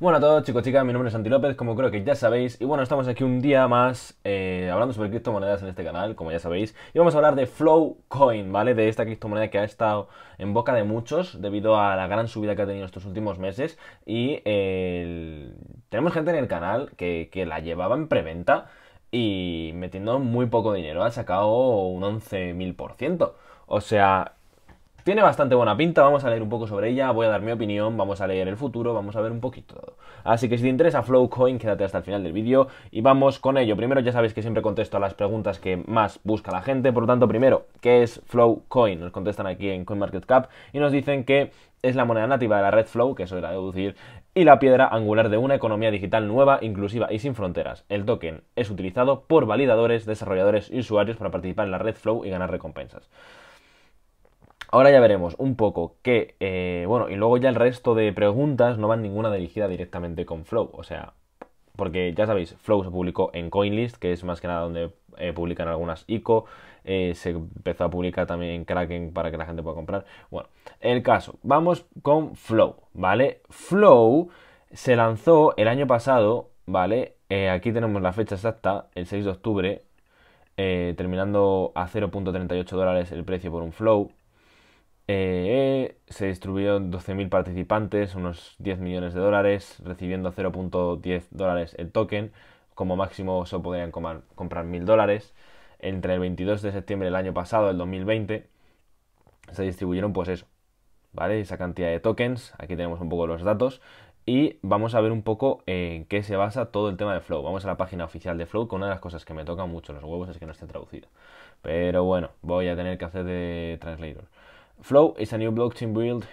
Bueno a todos chicos, chicas, mi nombre es Santi López, como creo que ya sabéis Y bueno, estamos aquí un día más eh, hablando sobre criptomonedas en este canal, como ya sabéis Y vamos a hablar de Flowcoin, ¿vale? De esta criptomoneda que ha estado en boca de muchos debido a la gran subida que ha tenido estos últimos meses Y eh, tenemos gente en el canal que, que la llevaba en preventa y metiendo muy poco dinero ha sacado un 11.000%. O sea, tiene bastante buena pinta, vamos a leer un poco sobre ella, voy a dar mi opinión, vamos a leer el futuro, vamos a ver un poquito todo. Así que si te interesa Flowcoin, quédate hasta el final del vídeo y vamos con ello. Primero ya sabéis que siempre contesto a las preguntas que más busca la gente, por lo tanto primero, ¿qué es Flowcoin? Nos contestan aquí en CoinMarketCap y nos dicen que es la moneda nativa de la red Flow, que eso era deducir, y la piedra angular de una economía digital nueva, inclusiva y sin fronteras. El token es utilizado por validadores, desarrolladores y usuarios para participar en la red Flow y ganar recompensas. Ahora ya veremos un poco qué. Eh, bueno, y luego ya el resto de preguntas no van ninguna dirigida directamente con Flow, o sea, porque ya sabéis, Flow se publicó en Coinlist, que es más que nada donde eh, publican algunas ICO, eh, se empezó a publicar también en Kraken para que la gente pueda comprar. Bueno, el caso, vamos con Flow, ¿vale? Flow se lanzó el año pasado, ¿vale? aquí tenemos la fecha exacta, el 6 de octubre, terminando a 0.38 dólares el precio por un Flow. Eh, se distribuyeron 12.000 participantes, unos 10 millones de dólares, recibiendo 0.10 dólares el token. Como máximo solo podrían comprar 1.000 dólares. Entre el 22 de septiembre del año pasado, el 2020, se distribuyeron pues eso, ¿vale? Esa cantidad de tokens, aquí tenemos un poco los datos. Y vamos a ver un poco en eh, qué se basa todo el tema de Flow. Vamos a la página oficial de Flow, que una de las cosas que me toca mucho los huevos es que no esté traducido Pero bueno, voy a tener que hacer de translator. Flow is a new blockchain built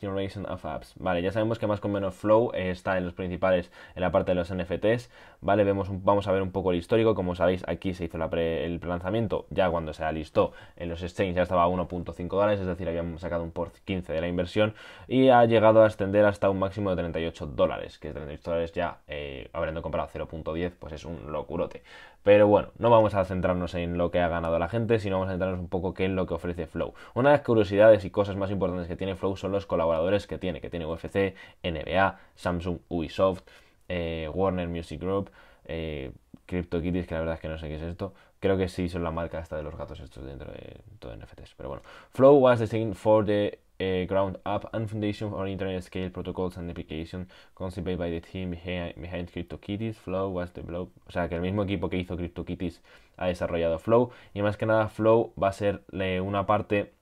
generation of apps. Vale, ya sabemos que más con menos Flow está en los principales, en la parte de los NFTs. Vale, Vemos vamos a ver un poco el histórico. Como sabéis, aquí se hizo la el lanzamiento. Ya cuando se alistó en los exchanges ya estaba a 1.5 dólares, es decir, habíamos sacado un por 15 de la inversión y ha llegado a extender hasta un máximo de 38 dólares, que 38 dólares ya, eh, habiendo comprado 0.10, pues es un locurote. Pero bueno, no vamos a centrarnos en lo que ha ganado la gente, sino vamos a centrarnos un poco qué es lo que ofrece Flow. Una de las curiosidades y cosas más importantes que tiene Flow son los colaboradores que tiene, que tiene UFC, NBA, Samsung, Ubisoft, eh, Warner Music Group, eh, CryptoKitties, que la verdad es que no sé qué es esto. Creo que sí son la marca esta de los gatos estos dentro de todo NFTs, pero bueno. Flow was designed for the eh, ground up and foundation for internet scale protocols and application conceived by the team behind, behind CryptoKitties. Flow was developed, o sea, que el mismo equipo que hizo CryptoKitties ha desarrollado Flow y más que nada Flow va a ser eh, una parte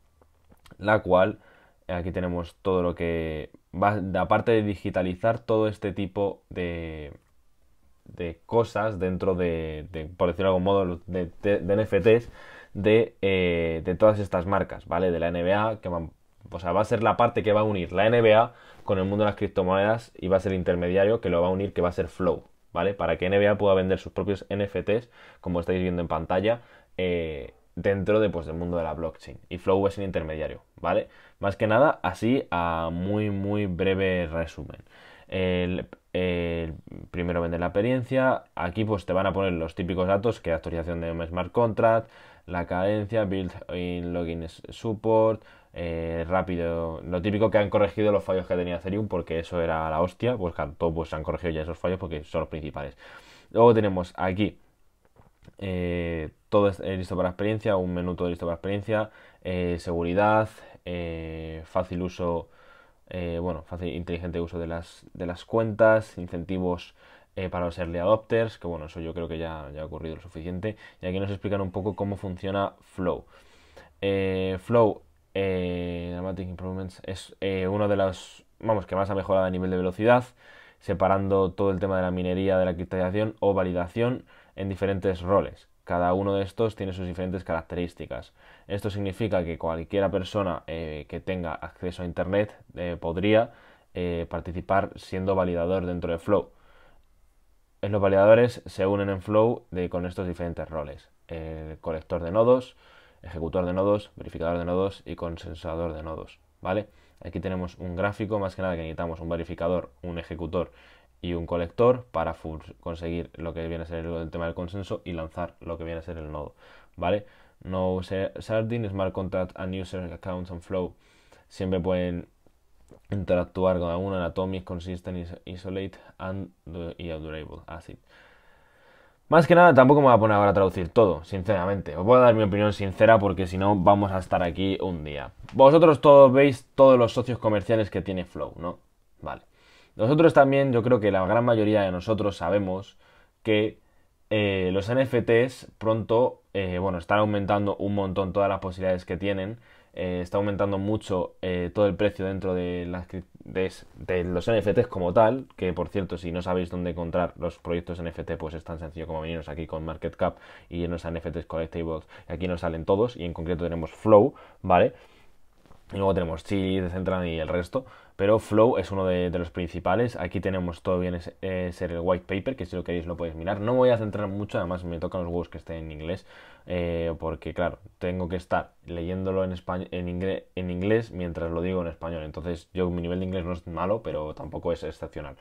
la cual Aquí tenemos todo lo que va, aparte de digitalizar todo este tipo de, de cosas dentro de, por decirlo de algún modo, de, NFTs de, eh, de todas estas marcas, ¿vale? De la NBA, que va a ser la parte que va a unir la NBA con el mundo de las criptomonedas y va a ser el intermediario que lo va a unir, que va a ser Flow, ¿vale? Para que NBA pueda vender sus propios NFTs, como estáis viendo en pantalla, eh, dentro pues, del mundo de la blockchain. Y Flow es un intermediario, ¿vale? Más que nada, así a muy, muy breve resumen. primero vender la experiencia. Aquí pues te van a poner los típicos datos que actualización de un smart contract, la cadencia, build, in login support, eh, rápido. Lo típico que han corregido los fallos que tenía Ethereum porque eso era la hostia. Pues todo pues han corregido ya esos fallos porque son los principales. Luego tenemos aquí eh, todo listo para experiencia, un minuto todo listo para experiencia, seguridad, eh, fácil uso, eh, bueno, fácil, inteligente uso de las, de las cuentas, incentivos para los early adopters, que bueno, eso yo creo que ya, ya ha ocurrido lo suficiente. Y aquí nos explican un poco cómo funciona Flow. Flow, Dramatic Improvements, es uno de los, vamos, que más ha mejorado a nivel de velocidad, separando todo el tema de la minería de la cristalización o validación en diferentes roles. Cada uno de estos tiene sus diferentes características. Esto significa que cualquiera persona eh, que tenga acceso a Internet eh, podría eh, participar siendo validador dentro de Flow. los validadores se unen en Flow de, con estos diferentes roles. colector de nodos, ejecutor de nodos, verificador de nodos y consensador de nodos. ¿vale? Aquí tenemos un gráfico, más que nada que necesitamos un verificador, un ejecutor y un colector para conseguir lo que viene a ser el, tema del consenso y lanzar lo que viene a ser el nodo, ¿vale? No Sardin, Smart Contract and User Accounts and Flow siempre pueden interactuar con alguna anatomic, Consistent, Isolate and, Durable Más que nada, tampoco me voy a poner ahora a traducir todo, sinceramente. Os voy a dar mi opinión sincera porque si no, vamos a estar aquí un día. Vosotros todos veis todos los socios comerciales que tiene Flow, ¿no? Vale. Nosotros también, yo creo que la gran mayoría de nosotros sabemos que eh, los NFTs pronto, eh, bueno, están aumentando un montón todas las posibilidades que tienen. Eh, está aumentando mucho todo el precio dentro de, las, los NFTs como tal, que por cierto, si no sabéis dónde encontrar los proyectos NFT, pues es tan sencillo como veniros aquí con Market Cap y en los NFTs Collectibles, y aquí nos salen todos, y en concreto tenemos Flow, ¿vale? vale y luego tenemos Chili, Decentraland y el resto. Pero Flow es uno de, los principales. Aquí tenemos todo bien es, el white paper, que si lo queréis lo podéis mirar. No voy a centrar mucho, además me tocan los huevos que estén en inglés. Eh, porque claro, tengo que estar leyéndolo en, español, en, inglés mientras lo digo en español. Entonces yo mi nivel de inglés no es malo, pero tampoco es excepcional.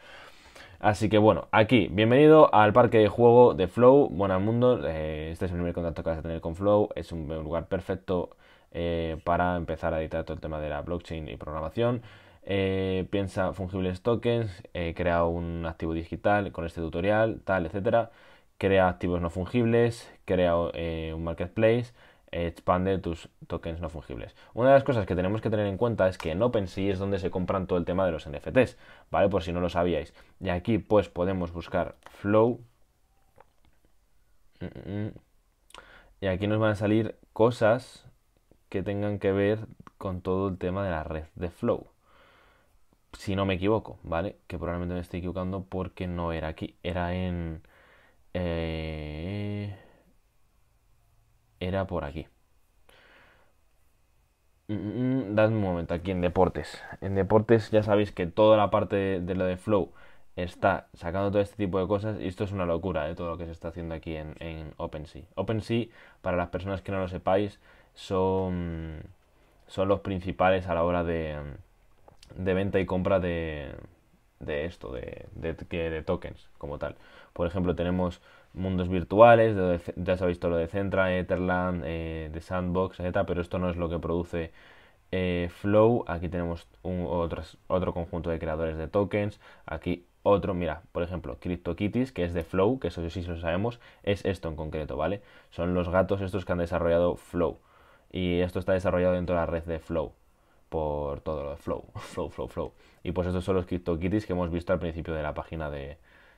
Así que bueno, aquí, bienvenido al parque de juego de Flow, Buenamundo. mundo. Eh, este es el primer contacto que vas a tener con Flow, es un lugar perfecto eh, para empezar a editar todo el tema de la blockchain y programación. Eh, piensa fungibles tokens, eh, crea un activo digital con este tutorial, tal, etcétera. Crea activos no fungibles, crea un marketplace, expande tus tokens no fungibles. Una de las cosas que tenemos que tener en cuenta es que en OpenSea es donde se compran todo el tema de los NFTs, ¿vale? Por si no lo sabíais. Y aquí pues podemos buscar Flow. Mm, mm, mm. Y aquí nos van a salir cosas que tengan que ver con todo el tema de la red de Flow. Si no me equivoco, ¿vale? Que probablemente me estoy equivocando porque no era aquí. Era en... Eh, era por aquí. Mm, mm, mm, dadme un momento, aquí en deportes. En deportes ya sabéis que toda la parte de, lo de Flow está sacando todo este tipo de cosas y esto es una locura de ¿eh? todo lo que se está haciendo aquí en, en OpenSea. OpenSea, para las personas que no lo sepáis, son, son los principales a la hora de, venta y compra de, esto, de, de, tokens como tal. Por ejemplo, tenemos mundos virtuales, ya se ha visto lo de Centra, Etherland, eh, de Sandbox, etc. Pero esto no es lo que produce eh, Flow. Aquí tenemos un, otro conjunto de creadores de tokens. Aquí otro, mira, por ejemplo, CryptoKitties, que es de Flow, que eso sí lo sabemos, es esto en concreto, ¿vale? Son los gatos estos que han desarrollado Flow. Y esto está desarrollado dentro de la red de Flow, por todo lo de Flow, Flow, Flow, Flow. Y pues estos son los CryptoKitties que hemos visto al principio de la página de,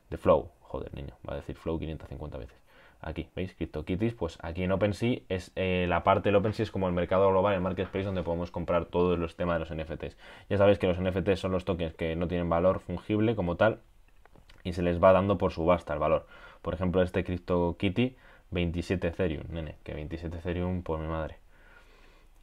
de Flow. Joder, niño, va a decir Flow 550 veces. Aquí, ¿veis? CryptoKitties, pues aquí en OpenSea es eh, la parte del OpenSea es como el mercado global, el marketplace donde podemos comprar todos los temas de los NFTs. Ya sabéis que los NFTs son los tokens que no tienen valor fungible como tal y se les va dando por subasta el valor. Por ejemplo, este CryptoKitty, 27 Ethereum, nene, que 27 Ethereum por mi madre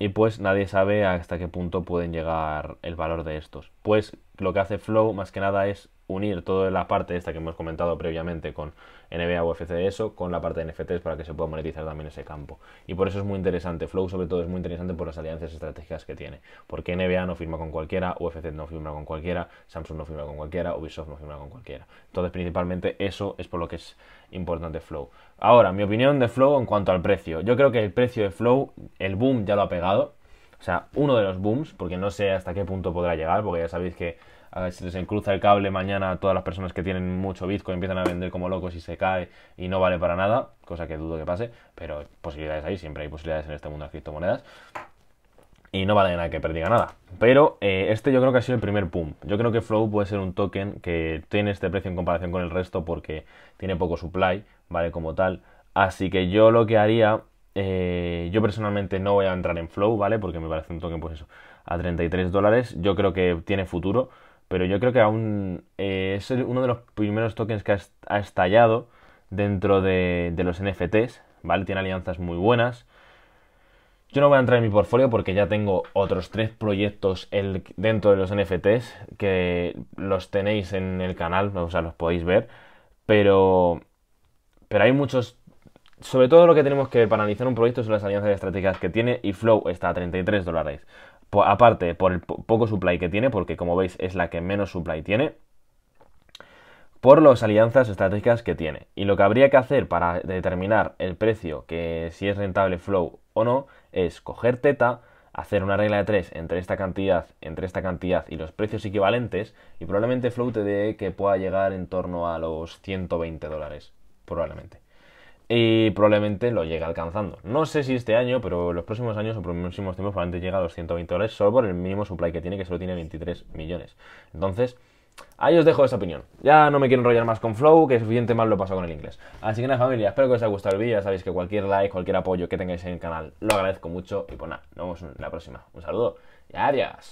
y pues nadie sabe hasta qué punto pueden llegar el valor de estos pues lo que hace Flow más que nada es unir toda la parte esta que hemos comentado previamente con NBA UFC eso con la parte de NFTs para que se pueda monetizar también ese campo. Y por eso es muy interesante. Flow sobre todo es muy interesante por las alianzas estratégicas que tiene. Porque NBA no firma con cualquiera, UFC no firma con cualquiera, Samsung no firma con cualquiera, Ubisoft no firma con cualquiera. Entonces principalmente eso es por lo que es importante Flow. Ahora, mi opinión de Flow en cuanto al precio. Yo creo que el precio de Flow, el boom ya lo ha pegado o sea, uno de los booms, porque no sé hasta qué punto podrá llegar, porque ya sabéis que a ver, si les encruza el cable mañana todas las personas que tienen mucho Bitcoin empiezan a vender como locos y se cae y no vale para nada, cosa que dudo que pase, pero posibilidades hay, siempre hay posibilidades en este mundo de criptomonedas. Y no vale nada que perdiga nada. Pero eh, este yo creo que ha sido el primer boom. Yo creo que Flow puede ser un token que tiene este precio en comparación con el resto porque tiene poco supply, ¿vale? Como tal. Así que yo lo que haría eh, yo personalmente no voy a entrar en Flow, ¿vale? Porque me parece un token, pues eso, a 33 dólares. Yo creo que tiene futuro, pero yo creo que aún eh, es uno de los primeros tokens que ha estallado dentro de, los NFTs, ¿vale? Tiene alianzas muy buenas. Yo no voy a entrar en mi portfolio porque ya tengo otros tres proyectos dentro de los NFTs que los tenéis en el canal, o sea, los podéis ver. Pero, pero hay muchos sobre todo lo que tenemos que para analizar un proyecto son las alianzas estratégicas que tiene y Flow está a 33 dólares. Pues, aparte, por el poco supply que tiene, porque como veis es la que menos supply tiene, por las alianzas estratégicas que tiene. Y lo que habría que hacer para determinar el precio, que si es rentable Flow o no, es coger Teta, hacer una regla de 3 entre esta cantidad, entre esta cantidad y los precios equivalentes, y probablemente Flow te dé que pueda llegar en torno a los 120 dólares, probablemente y probablemente lo llegue alcanzando. No sé si este año, pero los próximos años o próximos tiempos probablemente llega a 220 dólares solo por el mínimo supply que tiene, que solo tiene 23 millones. Entonces, ahí os dejo esa opinión. Ya no me quiero enrollar más con Flow, que suficiente mal lo pasó con el inglés. Así que nada, familia, espero que os haya gustado el vídeo. sabéis que cualquier like, cualquier apoyo que tengáis en el canal, lo agradezco mucho. Y pues nada, nos vemos en la próxima. Un saludo y adiós.